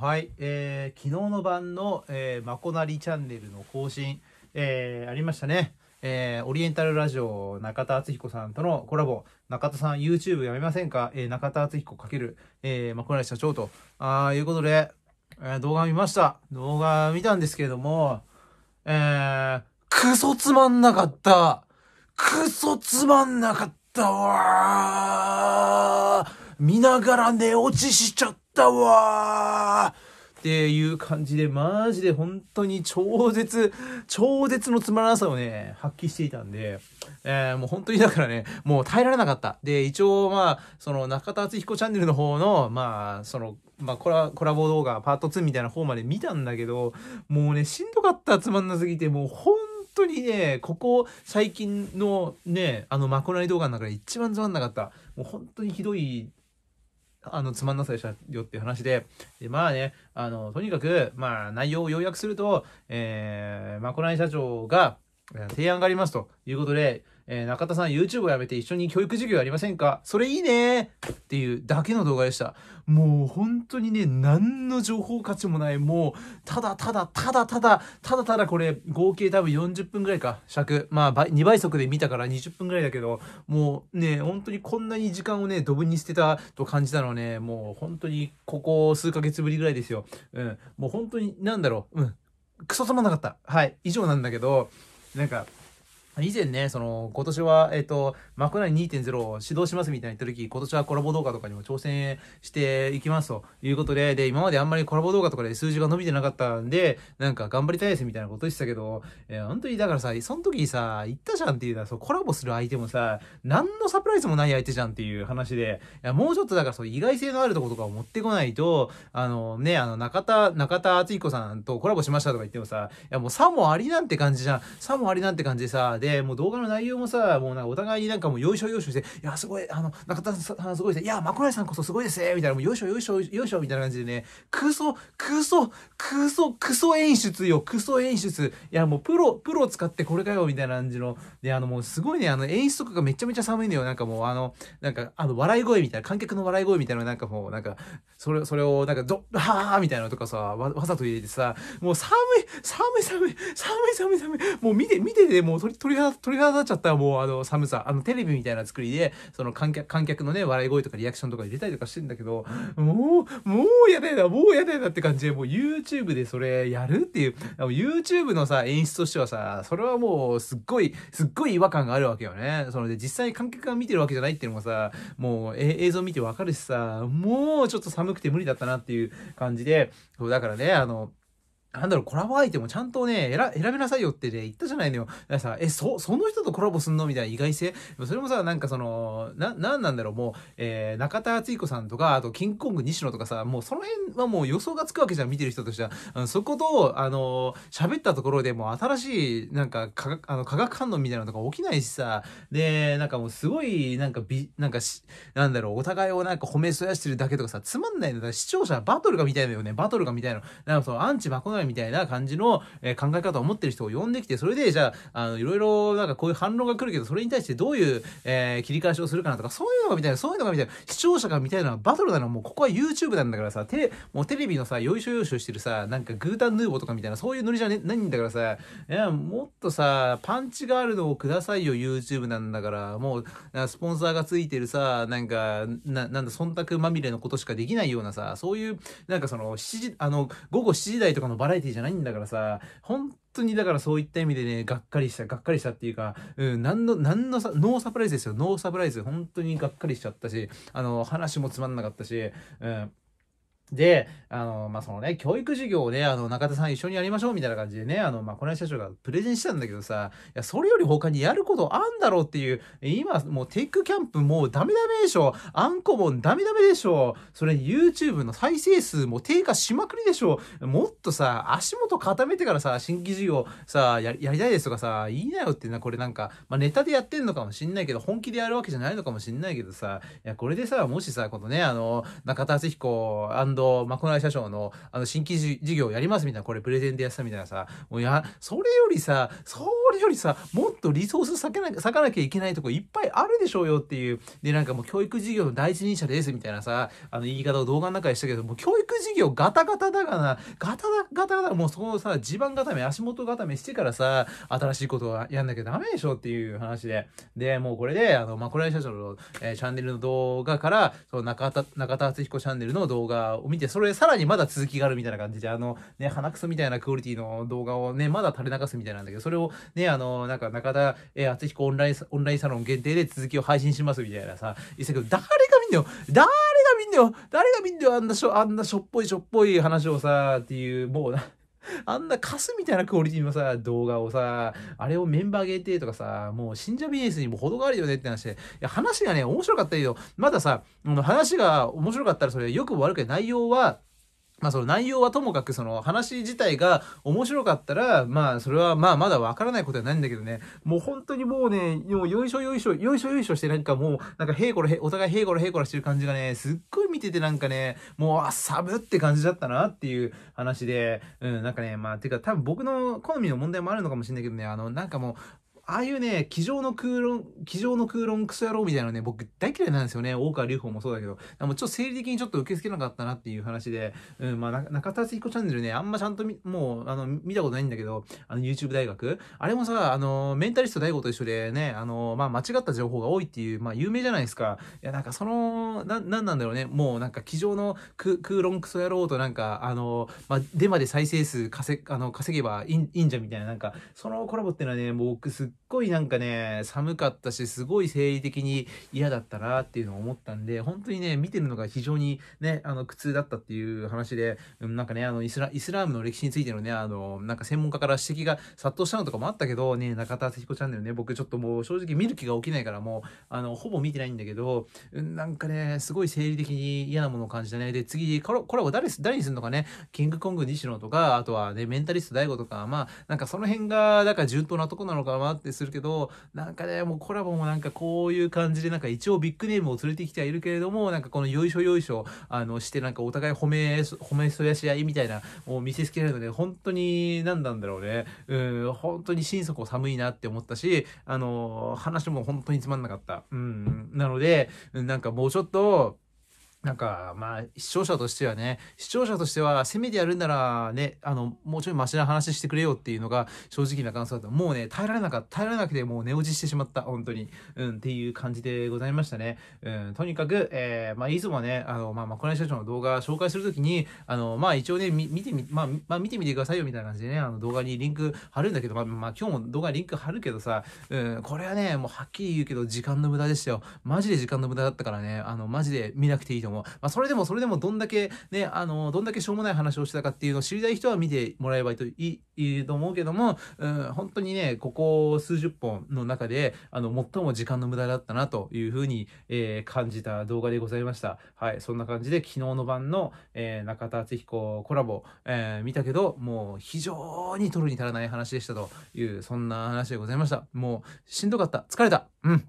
はい、えー、昨日の晩の、えー、まこなりチャンネルの更新、えー、ありましたね。えー、オリエンタルラジオ中田敦彦さんとのコラボ、中田さん YouTube やめませんか、えー、中田敦彦×、えー、まこなり社長と、あいうことで、え動画見ました。動画見たんですけれども、えー、クソつまんなかったクソつまんなかったわ見ながら寝落ちしちゃっったわっていう感じで、マジで本当に超絶、超絶のつまらなさをね、発揮していたんで、えー、もう本当にだからね、もう耐えられなかった。で、一応まあ、その中田敦彦チャンネルの方の、まあ、その、まあコラ、コラボ動画パート2みたいな方まで見たんだけど、もうね、しんどかった、つまんなすぎて、もう本当にね、ここ最近のね、あの、まこない動画の中で一番つまんなかった。もう本当にひどいあの、つまんなさでしたよっていう話で、でまあね、あの、とにかく、まあ、内容を要約すると、えー、まこない社長が、提案がありますということで、えー、中田さん YouTube をやめて一緒に教育授業やりませんかそれいいねっていうだけの動画でした。もう本当にね、何の情報価値もない、もう、ただただただただ、ただただこれ、合計多分40分ぐらいか、尺。まあ倍、2倍速で見たから20分ぐらいだけど、もうね、本当にこんなに時間をね、ドブに捨てたと感じたのはね、もう本当にここ数ヶ月ぶりぐらいですよ。うん。もう本当に、なんだろう、うん。クソつまんなかった。はい。以上なんだけど、なんか、以前ね、その、今年は、えっ、ー、と、マクナ2.0を指導しますみたいに言った時、今年はコラボ動画とかにも挑戦していきますということで、で、今まであんまりコラボ動画とかで数字が伸びてなかったんで、なんか頑張りたいですみたいなこと言ってたけど、えー、本当にだからさ、その時さ、言ったじゃんっていうのは、そう、コラボする相手もさ、何のサプライズもない相手じゃんっていう話で、いやもうちょっとだからそう、意外性のあるとことかを持ってこないと、あのね、あの、中田、中田敦彦さんとコラボしましたとか言ってもさ、いやもうさもありなんて感じじゃん。さもありなんて感じでさ、で、て、もう動画の内容もさ、もうなんかお互いになんかもうよいしょよいしょして、いや、すごい、あの、中田さんすごいですね。いや、枕井さんこそすごいですね。みたいな、もうよいしょよいしょよいしょみたいな感じでね、クソ、クソ、クソ、クソ演出よ、クソ演出。いや、もうプロ、プロ使ってこれかよ、みたいな感じの。で、あの、もうすごいね、あの、演出とかがめちゃめちゃ寒いのよ。なんかもう、あの、なんか、あの、笑い声みたいな、観客の笑い声みたいな、なんかもう、なんか、それ、それを、なんか、ど、はーみたいなのとかさ、わ、わざと入れてさ、もう寒い、寒い、寒い、寒い、寒い、寒い、もう見て、見てて、もう鳥肌、鳥肌立っちゃったもうあの寒さ。あのテレビみたいな作りで、その観客、観客のね、笑い声とかリアクションとか入れたりとかしてんだけど、もう、もうやだやだ、もうやだやだって感じで、もう YouTube でそれやるっていう、YouTube のさ、演出としてはさ、それはもうすっごい、すっごい違和感があるわけよね。そので、実際に観客が見てるわけじゃないっていうのもさ、もう映像見てわかるしさ、もうちょっと寒くて無理だったなっていう感じで、そうだからね、あの、なんだろう、コラボ相手もちゃんとね、選べなさいよってね、言ったじゃないのよ。だからさ、え、そ、その人とコラボすんのみたいな意外性。それもさ、なんかその、な、なんなんだろう、もう、えー、中田敦彦さんとか、あと、キングコング西野とかさ、もうその辺はもう予想がつくわけじゃん、見てる人としては。そこと、あの、喋ったところでもう新しい、なんか、か、あの、化学反応みたいなのとか起きないしさ、で、なんかもうすごい、なんか、び、なんかし、なんだろう、お互いをなんか褒めそやしてるだけとかさ、つまんないのだ。視聴者、バトルが見たいのよね、バトルが見たいの。なんかその、アンチマいみたいな感じの、え考え方を持ってる人を呼んできて、それで、じゃあ、の、いろいろ、なんかこういう反論が来るけど、それに対してどういう、え切り返しをするかなとか、そういうのがみたいな、そういうのがみたいな、視聴者がみたいなバトルなのもうここは YouTube なんだからさ、テレ、もうテレビのさ、よいしょよいしょしてるさ、なんかグータンヌーボーとかみたいな、そういうノリじゃ、ね、ないんだからさ、いや、もっとさ、パンチがあるのをくださいよ、YouTube なんだから、もう、スポンサーがついてるさ、なんか、な、なんだ、忖度まみれのことしかできないようなさ、そういう、なんかその、7時、あの、午後7時台とかのバララエティじゃないんだからさ、本当にだからそういった意味でね、がっかりした、がっかりしたっていうか、うん、何の、何のさ、ノーサプライズですよ、ノーサプライズ。本当にがっかりしちゃったし、あの、話もつまんなかったし、うん。で、あの、まあ、そのね、教育授業をね、あの、中田さん一緒にやりましょうみたいな感じでね、あの、まあ、この社長がプレゼンしたんだけどさ、いや、それより他にやることあんだろうっていう、今、もうテックキャンプもうダメダメでしょ。アンコもダメダメでしょ。それ YouTube の再生数も低下しまくりでしょ。もっとさ、足元固めてからさ、新規授業さ、やりたいですとかさ、いいなよってな、これなんか、まあ、ネタでやってんのかもしんないけど、本気でやるわけじゃないのかもしんないけどさ、いや、これでさ、もしさ、このね、あの、中田敦彦ど、まこの社長の、あの、新規事業やりますみたいな、これプレゼンでやったみたいなさ、もうや、それよりさ、それよりさ、もっとリソース割けな、割かなきゃいけないとこいっぱいあるでしょうよっていう。で、なんかもう教育事業の第一人者ですみたいなさ、あの、言い方を動画の中でしたけど、もう教育事業ガタガタだがな、ガタガタガタ、もうそのさ、地盤固め、足元固めしてからさ、新しいことはやんなきゃダメでしょっていう話で。で、もうこれで、あの、まあ、これ社長の、えー、チャンネルの動画から、その中田、中田敦彦チャンネルの動画を見て、それさらにまだ続きがあるみたいな感じで、あの、ね、鼻くそみたいなクオリティの動画をね、まだ垂れ流すみたいなんだけど、それをね、あの、なんか中田、え厚彦オンライン、オンラインサロン限定で続きを配信しますみたいなさ、言ってたけど、誰が見んのよ誰が見んのよ誰が見んのよあんなしょ、あんなしょっぽいしょっぽい話をさ、っていう、もうな、あんなカスみたいなクオリティのさ、動画をさ、あれをメンバー限定とかさ、もう信者ビジネスにも程があるよねって話で、いや、話がね、面白かったけど、まださ、話が面白かったらそれよく悪くない内容は、まあその内容はともかくその話自体が面白かったら、まあそれはまあまだわからないことはないんだけどね、もう本当にもうね、もうよいしょよいしょ、よいしょよいしょしてなんかもう、なんかへいこらへ、お互いへいこらへいこらしてる感じがね、すっごい見ててなんかね、もうあ、サブって感じだったなっていう話で、うん、なんかね、まあてか多分僕の好みの問題もあるのかもしれないけどね、あの、なんかもう、ああいうね、机上の空論、机上の空論クソ野郎みたいなね、僕大嫌いなんですよね。大川隆法もそうだけど。もうちょっと生理的にちょっと受け付けなかったなっていう話で、うん、まあ、中田彦チャンネルね、あんまちゃんともう、あの、見たことないんだけど、あの、YouTube 大学。あれもさ、あの、メンタリスト大吾と一緒でね、あの、まあ、間違った情報が多いっていう、まあ、有名じゃないですか。いや、なんかその、な、なんなんだろうね。もうなんか机上の空論クソ野郎となんか、あの、まあ、デマで再生数稼、あの、稼げばいいんじゃみたいな、なんか、そのコラボっていうのはね、もう僕すっごいなんかね、寒かったし、すごい生理的に嫌だったなっていうのを思ったんで、本当にね、見てるのが非常にね、あの、苦痛だったっていう話で、うん、なんかね、あのイスラ、イスラームの歴史についてのね、あの、なんか専門家から指摘が殺到したのとかもあったけど、ね、中田敦彦チャンネルね、僕ちょっともう正直見る気が起きないからもう、あの、ほぼ見てないんだけど、うん、なんかね、すごい生理的に嫌なものを感じたね。で、次、コラボ誰誰にするのかね、キングコング西野とか、あとはね、メンタリスト大悟とか、まあ、なんかその辺が、だから順当なとこなのかな、まってするけど、なんかね、もうコラボもなんかこういう感じで、なんか一応ビッグネームを連れてきてはいるけれども、なんかこのよいしょよいしょ、あの、してなんかお互い褒め、褒めそやし合いみたいな、もう見せつけられるので、本当に、なんなんだろうね。うん、本当に心底寒いなって思ったし、あの、話も本当につまんなかった。うん、なので、なんかもうちょっと、なんか、まあ、視聴者としてはね、視聴者としては、せめてやるんならね、あの、もうちょいマシな話してくれよっていうのが正直な感想だと、もうね、耐えられなかった、耐えられなくてもう寝落ちしてしまった、本当に。うん、っていう感じでございましたね。うん、とにかく、えー、まあ、いつもね、あの、まあ、まあ、この社長の動画紹介するときに、あの、まあ、一応ね、見てみ、まあ、まあ、見てみてくださいよみたいな感じでね、あの、動画にリンク貼るんだけど、まあ、まあ、今日も動画リンク貼るけどさ、うん、これはね、もうはっきり言うけど、時間の無駄でしたよ。マジで時間の無駄だったからね、あの、マジで見なくていいとども、まあ、それでもそれでもどんだけね、あの、どんだけしょうもない話をしてたかっていうのを知りたい人は見てもらえばいいいいと思うけども、うん、本当にね、ここ数十本の中で、あの、最も時間の無駄だったなというふうに、えー、感じた動画でございました。はい、そんな感じで昨日の晩の、えー、中田敦彦コラボ、えー、見たけど、もう非常に取るに足らない話でしたという、そんな話でございました。もうしんどかった。疲れた。うん。